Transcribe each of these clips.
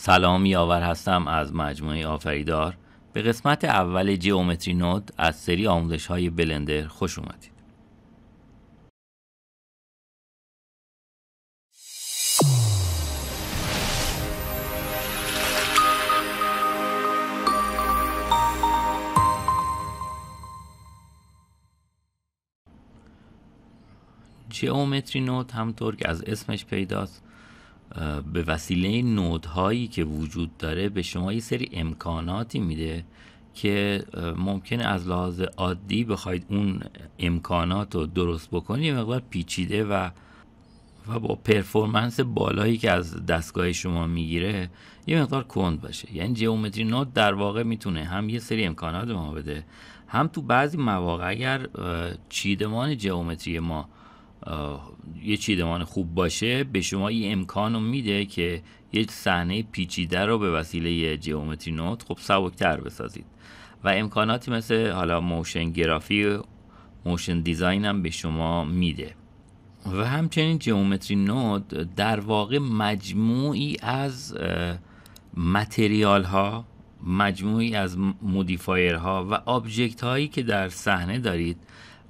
سلام یاور هستم از مجموعه آفریدار به قسمت اول جیومتری نود از سری آموزش های بلندر خوش اومدید جیومتری نود همطور که از اسمش پیداست به وسیله نودهایی که وجود داره به شما یه سری امکاناتی میده که ممکنه از لحاظ عادی بخواید اون امکانات رو درست بکنی یه مقدار پیچیده و و با پرفورمنس بالایی که از دستگاه شما میگیره یه مقدار کند باشه یعنی جیومتری نود در واقع میتونه هم یه سری امکانات ما بده هم تو بعضی مواقع اگر چیدمان جیومتری ما یه چیدمان خوب باشه به شما این امکان رو میده که یه صحنه پیچیده رو به وسیله جیومتری نوت خب سبکتر بسازید و امکاناتی مثل حالا موشن گرافی موشن دیزاین هم به شما میده و همچنین جیومتری نود در واقع مجموعی از متریال ها مجموعی از مودیفایر ها و آبجکت هایی که در صحنه دارید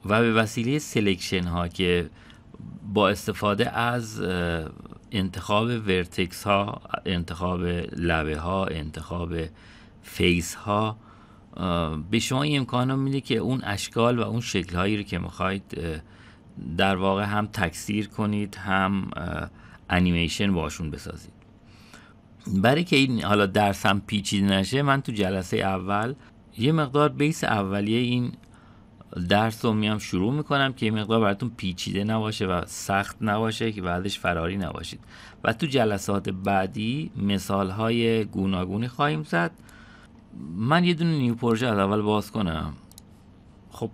و به وسیله سلکشن ها که با استفاده از انتخاب ورتکس ها انتخاب لبه ها انتخاب فیس ها به شما این امکان میده که اون اشکال و اون شکل هایی رو که میخواید در واقع هم تکثیر کنید هم انیمیشن باشون بسازید برای که این حالا درسم پیچیده نشه من تو جلسه اول یه مقدار بیس اولیه این درس رو میام شروع میکنم که مقدار براتون پیچیده نباشه و سخت نباشه که بعدش فراری نباشید و تو جلسات بعدی مثال های گوناگونی خواهیم زد من یه دونه نیو پروژه از اول باز کنم خب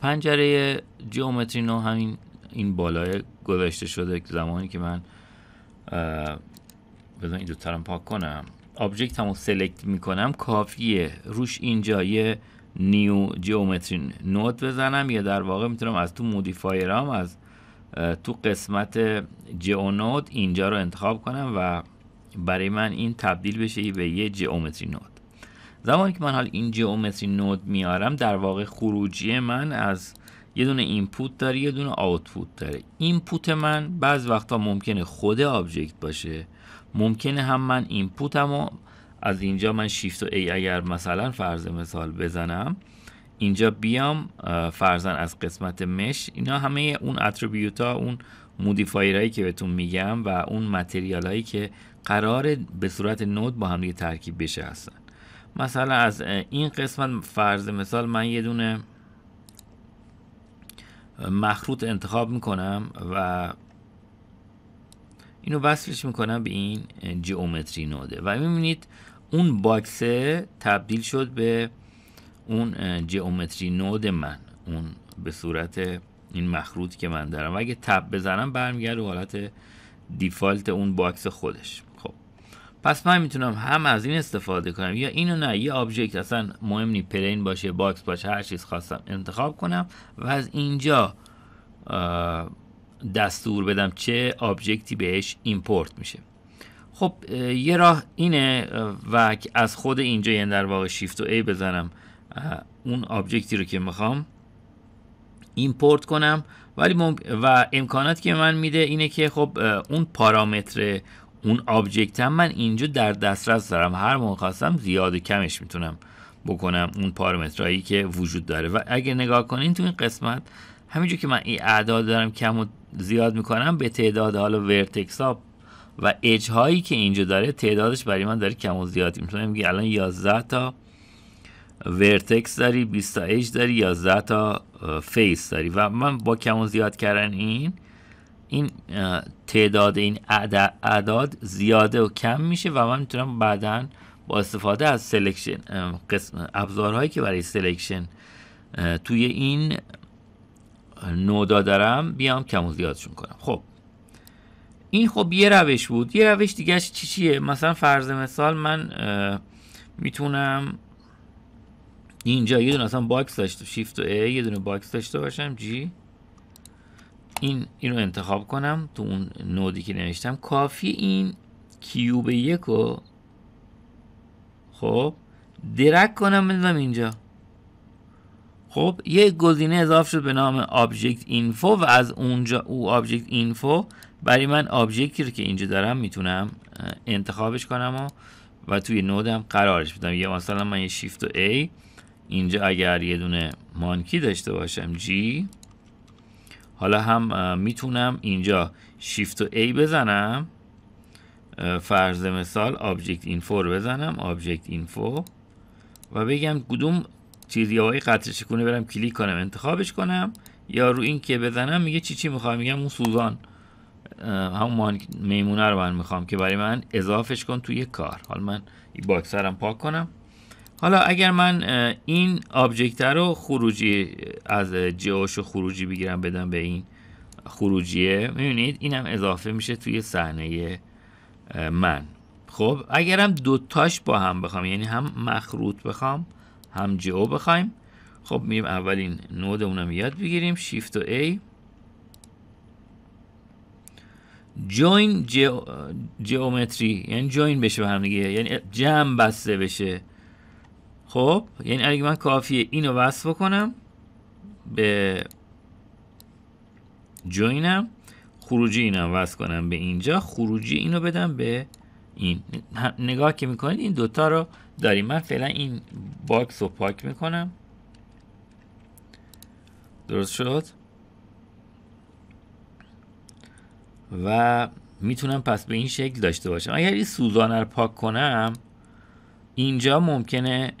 پنجره جیومتری نو همین این بالای گذاشته شده زمانی که من بذار این ترم پاک کنم آبجکت همو سلکت میکنم کافیه روش اینجا یه نیو جیومتری نوت بزنم یا در واقع میتونم از تو مودیفایرام از تو قسمت جیو نوت اینجا رو انتخاب کنم و برای من این تبدیل بشه به یه جیومتری نوت زمانی که من حال این جیومتری نوت میارم در واقع خروجی من از یه دونه اینپوت داره یه دونه آوتپوت داره اینپوت من بعض وقتا ممکنه خود آبجکت باشه ممکنه هم من اینپوتمو از اینجا من شیفت و ای اگر مثلا فرض مثال بزنم اینجا بیام فرزن از قسمت مش اینا همه اون اتریبیوت ها اون مودیفایر هایی که بهتون میگم و اون متریال هایی که قرار به صورت نود با هم ترکیب بشه هستن مثلا از این قسمت فرض مثال من یه دونه مخروط انتخاب میکنم و اینو وصلش میکنم به این جیومتری نوده و میبینید اون باکسه تبدیل شد به اون جیومتری نود من اون به صورت این مخروط که من دارم و اگه تب بزنم برمیگرده حالت دیفالت اون باکس خودش خب پس من میتونم هم از این استفاده کنم یا اینو نه یه آبجکت اصلا مهم نی پلین باشه باکس باشه هر چیز خواستم انتخاب کنم و از اینجا دستور بدم چه آبجکتی بهش ایمپورت میشه خب یه راه اینه و از خود اینجا یعنی در واقع شیفت و ای بزنم اون آبجکتی رو که میخوام ایمپورت کنم ولی مم... و امکانات که من میده اینه که خب اون پارامتر اون آبجکت هم من اینجا در دسترس دارم هر موقع خواستم زیاد و کمش میتونم بکنم اون پارامترهایی که وجود داره و اگه نگاه کنین تو این قسمت همینجور که من این اعداد دارم کم و زیاد میکنم به تعداد حالا ورتکس ها و اج هایی که اینجا داره تعدادش برای من داره کم و زیاد میتونم بگی الان 11 تا ورتکس داری 20 تا اج داری 11 تا فیس داری و من با کم و زیاد کردن این این تعداد این اعداد زیاده و کم میشه و من میتونم بعدا با استفاده از سلکشن ابزارهایی که برای سلکشن توی این نودا دارم بیام کم و زیادشون کنم خب این خب یه روش بود یه روش دیگه چی چیه مثلا فرض مثال من میتونم اینجا یه دونه اصلا باکس داشته شیفت و ای یه دونه باکس داشته باشم جی این اینو انتخاب کنم تو اون نودی که نوشتم کافی این کیوب یک رو خب درک کنم بزنم اینجا خب یک گزینه اضافه شد به نام آبجکت اینفو و از اونجا او آبجکت اینفو برای من آبجکتی رو که اینجا دارم میتونم انتخابش کنم و و توی نودم قرارش بدم یه مثلا من یه شیفت و A اینجا اگر یه دونه مانکی داشته باشم G حالا هم میتونم اینجا شیفت و A بزنم فرض مثال آبجکت اینفو رو بزنم آبجکت اینفو و بگم کدوم چیزی های شکونه برم کلیک کنم انتخابش کنم یا رو این که بزنم میگه چی چی میخوام میگم اون سوزان همون میمونه رو من میخوام که برای من اضافش کن توی کار حالا من این باکسرم پاک کنم حالا اگر من این آبجکت رو خروجی از جیوش خروجی بگیرم بدم به این خروجیه میبینید اینم اضافه میشه توی صحنه من خب اگرم دوتاش با هم بخوام یعنی هم مخروط بخوام هم جی او بخوایم خب میریم اولین نودمون رو یاد بگیریم شیفت و ای جوین جیومتری یعنی جوین بشه به هم دیگه یعنی جمع بسته بشه خب یعنی اگه من کافیه اینو وصل بکنم به جوینم خروجی اینم وصل کنم به اینجا خروجی اینو بدم به این نگاه که میکنید این دوتا رو داریم من فعلا این باکس رو پاک میکنم درست شد و میتونم پس به این شکل داشته باشم اگر این سوزانه رو پاک کنم اینجا ممکنه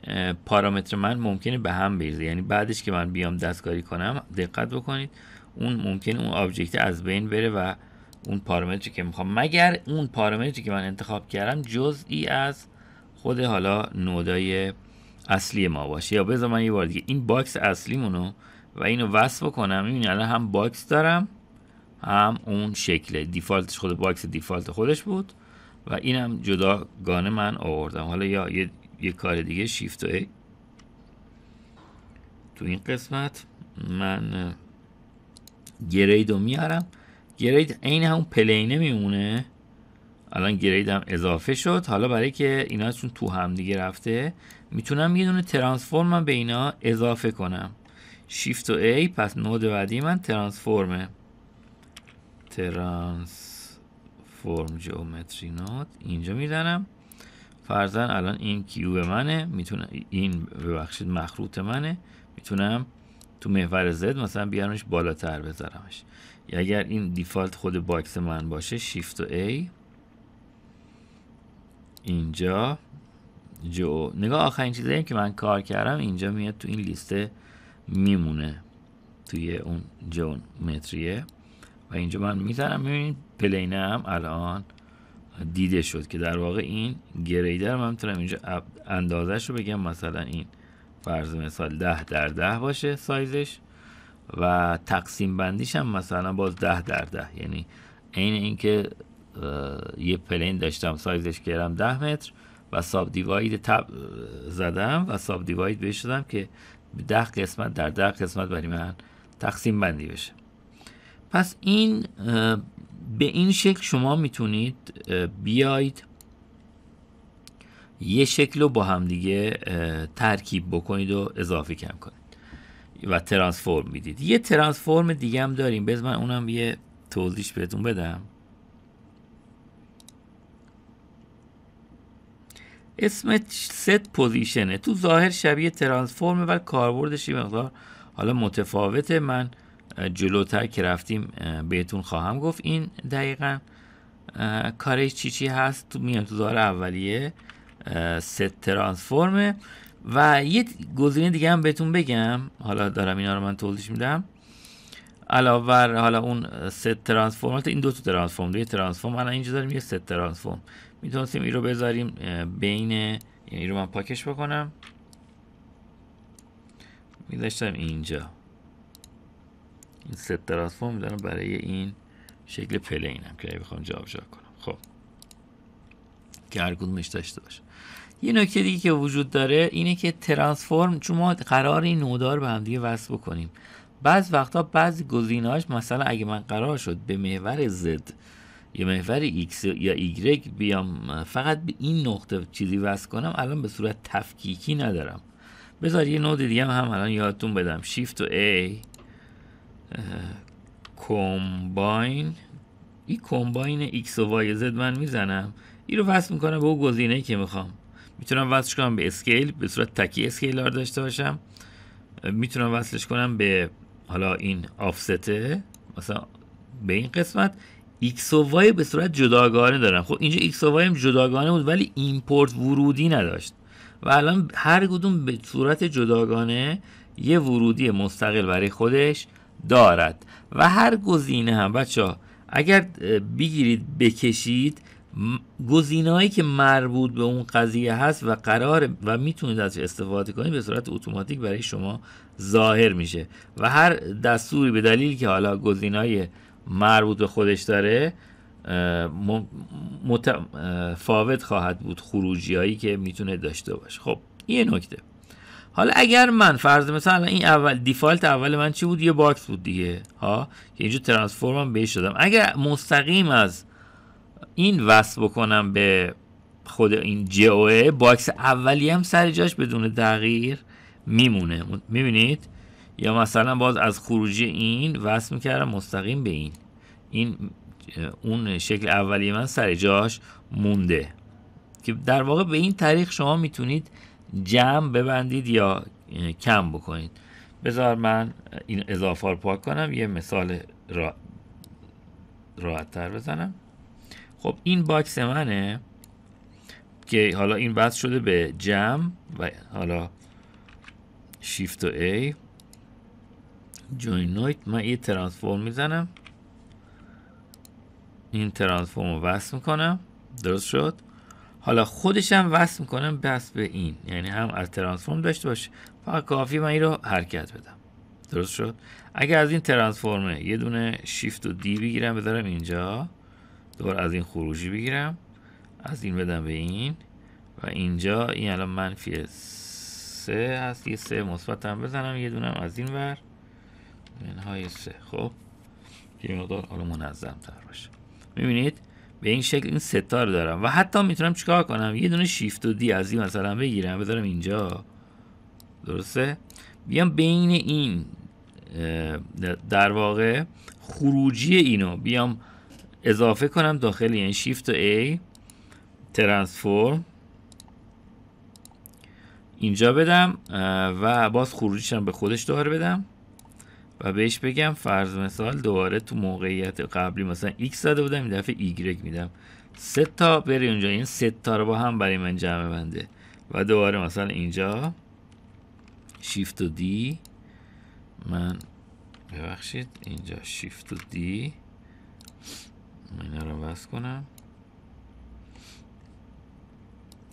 پارامتر من ممکنه به هم بریزه یعنی بعدش که من بیام دستکاری کنم دقت بکنید اون ممکنه اون آبجکت از بین بره و اون پارامتری که میخوام مگر اون پارامتری که من انتخاب کردم جزئی از خود حالا نودای اصلی ما باشه یا بذار من یه بار دیگه این باکس اصلیمونو و اینو وصل بکنم این الان هم باکس دارم هم اون شکل دیفالتش خود باکس دیفالت خودش بود و اینم جداگانه من آوردم حالا یا یه, کار دیگه شیفت و ای تو این قسمت من گرید رو میارم گرید عین همون پلینه میمونه الان گریدم اضافه شد حالا برای که اینا چون تو هم دیگه رفته میتونم یه دونه ترانسفورم به اینا اضافه کنم شیفت و A پس نود بعدی من ترانسفورمه ترانسفورم جومتری نود اینجا میزنم فرزن الان این به منه میتونم این ببخشید مخروط منه میتونم تو محور زد مثلا بیارمش بالاتر بذارمش اگر این دیفالت خود باکس من باشه شیفت و A اینجا جو نگاه آخرین چیزایی که من کار کردم اینجا میاد تو این لیست میمونه توی اون جون متریه و اینجا من میزنم میبینید پلینم الان دیده شد که در واقع این گریدر من میتونم اینجا اندازش رو بگم مثلا این فرض مثال ده در ده باشه سایزش و تقسیم بندیش هم مثلا باز ده در ده یعنی عین اینکه یه پلین داشتم سایزش کردم 10 متر و ساب دیواید تب زدم و ساب دیواید بهش دادم که ده قسمت در ده قسمت برای من تقسیم بندی بشه پس این به این شکل شما میتونید بیاید یه شکل رو با همدیگه ترکیب بکنید و اضافه کم کنید و ترانسفورم میدید یه ترانسفورم دیگه هم داریم بذار من اونم یه توضیح بهتون بدم اسم ست پوزیشنه تو ظاهر شبیه ترانسفورمه ولی کاربردش یه مقدار حالا متفاوته من جلوتر که رفتیم بهتون خواهم گفت این دقیقا کارش چی چی هست تو میان تو ظاهر اولیه ست ترانسفورمه و یه گزینه دیگه هم بهتون بگم حالا دارم اینا رو من توضیح میدم علاوه بر حالا اون ست ترانسفورم این دو تا ترانسفورم دو ترانسفورم الان اینجا داریم یه ست ترانسفورم میتونستیم این رو بذاریم بین یعنی این رو من پاکش بکنم میذاشتم اینجا این ست ترانسفورم میدارم برای این شکل هم که بخوام جواب کنم خب که هر کدومش داشته باشه یه نکته دیگه که وجود داره اینه که ترانسفورم چون ما قرار این نودار به هم دیگه وصل بکنیم بعض وقتا بعض گزینه‌هاش مثلا اگه من قرار شد به محور زد یا محور ایکس یا ایگرگ بیام فقط به این نقطه چیزی وصل کنم الان به صورت تفکیکی ندارم بذار یه نود دیگه هم, هم الان یادتون بدم شیفت و ای کمباین این کمباین ایکس و وای زد من میزنم این رو وصل میکنم به اون گزینه که میخوام میتونم وصلش کنم به اسکیل به صورت تکی اسکیلار داشته باشم میتونم وصلش کنم به حالا این آفسته مثلا به این قسمت x و y به صورت جداگانه دارن خب اینجا x و y جداگانه بود ولی ایمپورت ورودی نداشت و الان هر کدوم به صورت جداگانه یه ورودی مستقل برای خودش دارد و هر گزینه هم بچه ها اگر بگیرید بکشید هایی که مربوط به اون قضیه هست و قرار و میتونید ازش استفاده کنید به صورت اتوماتیک برای شما ظاهر میشه و هر دستوری به دلیل که حالا گزینه‌های مربوط به خودش داره متفاوت خواهد بود هایی که میتونه داشته باشه خب یه نکته حالا اگر من فرض مثلا این اول دیفالت اول من چی بود یه باکس بود دیگه ها که اینجا ترانسفورمم بهش شدم اگر مستقیم از این وصل بکنم به خود این جئوه باکس اولی هم سر جاش بدون تغییر میمونه میبینید یا مثلا باز از خروجی این وصل میکردم مستقیم به این این اون شکل اولی من سر جاش مونده که در واقع به این طریق شما میتونید جمع ببندید یا کم بکنید بذار من این اضافه رو پاک کنم یه مثال را... راحت تر بزنم خب این باکس منه که حالا این وصل شده به جم و حالا شیفت و A جوین نویت من یه ترانسفورم میزنم این ترانسفورم رو وصل میکنم درست شد حالا خودشم وصل میکنم بس به این یعنی هم از ترانسفورم داشته باشه فقط کافی من این رو حرکت بدم درست شد اگر از این ترانسفورمه یه دونه شیفت و دی بگیرم بذارم اینجا دور از این خروجی بگیرم از این بدم به این و اینجا این الان منفی سه هست یه سه مثبت هم بزنم یه دونم از این ور منهای سه خب یه مقدار حالا منظم تر باشه میبینید به این شکل این ستا رو دارم و حتی میتونم چیکار کنم یه دونه شیفت و دی از این مثلا بگیرم بذارم اینجا درسته بیام بین این در واقع خروجی اینو بیام اضافه کنم داخل این شیفت و A ترانسفورم اینجا بدم و باز خروجیشم به خودش دوباره بدم و بهش بگم فرض مثال دوباره تو موقعیت قبلی مثلا X داده بودم این دفعه Y میدم سه تا بری اونجا این سه تا رو با هم برای من جمع بنده و دوباره مثلا اینجا شیفت و دی من ببخشید اینجا شیفت و دی عوض کنم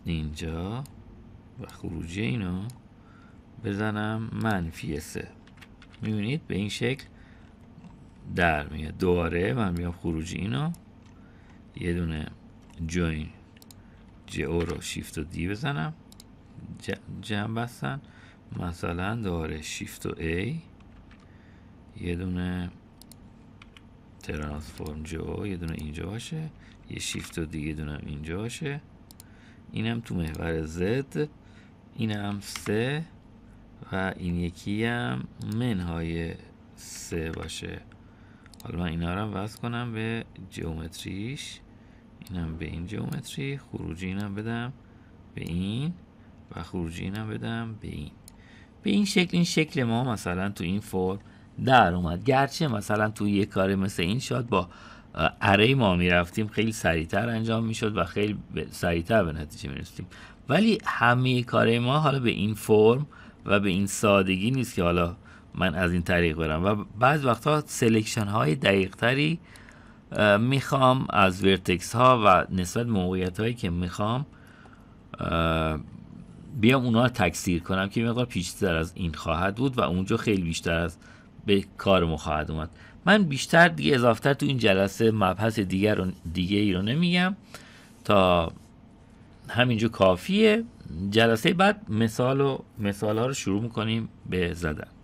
اینجا و خروجی اینو بزنم منفی سه میبینید به این شکل در میاد دوباره من میام خروجی اینو یه دونه جوین جو رو شیفت و دی بزنم جمع بستن مثلا دوباره شیفت و ای یه دونه ترانسفورم جو یه دونه اینجا باشه یه شیفت و دیگه دونه اینجا باشه اینم تو محور زد اینم سه و این یکی هم منهای سه باشه حالا من اینا رو وصل کنم به جیومتریش اینم به این جیومتری خروجی اینم بدم به این و خروجی اینم بدم به این به این شکل این شکل ما مثلا تو این فرم در اومد گرچه مثلا توی یه کار مثل این شاد با اره ما میرفتیم خیلی سریعتر انجام میشد و خیلی سریعتر به نتیجه میرسیم ولی همه کار ما حالا به این فرم و به این سادگی نیست که حالا من از این طریق برم و بعض وقتها سلیکشن های دقیق تری میخوام از ورتکس ها و نسبت موقعیت هایی که میخوام بیام اونا تکثیر کنم که مقدار پیشتر از این خواهد بود و اونجا خیلی بیشتر از به کارمون خواهد اومد من بیشتر دیگه اضافتر تو این جلسه مبحث دیگر رو دیگه ای رو نمیگم تا همینجا کافیه جلسه بعد مثال و مثال ها رو شروع میکنیم به زدن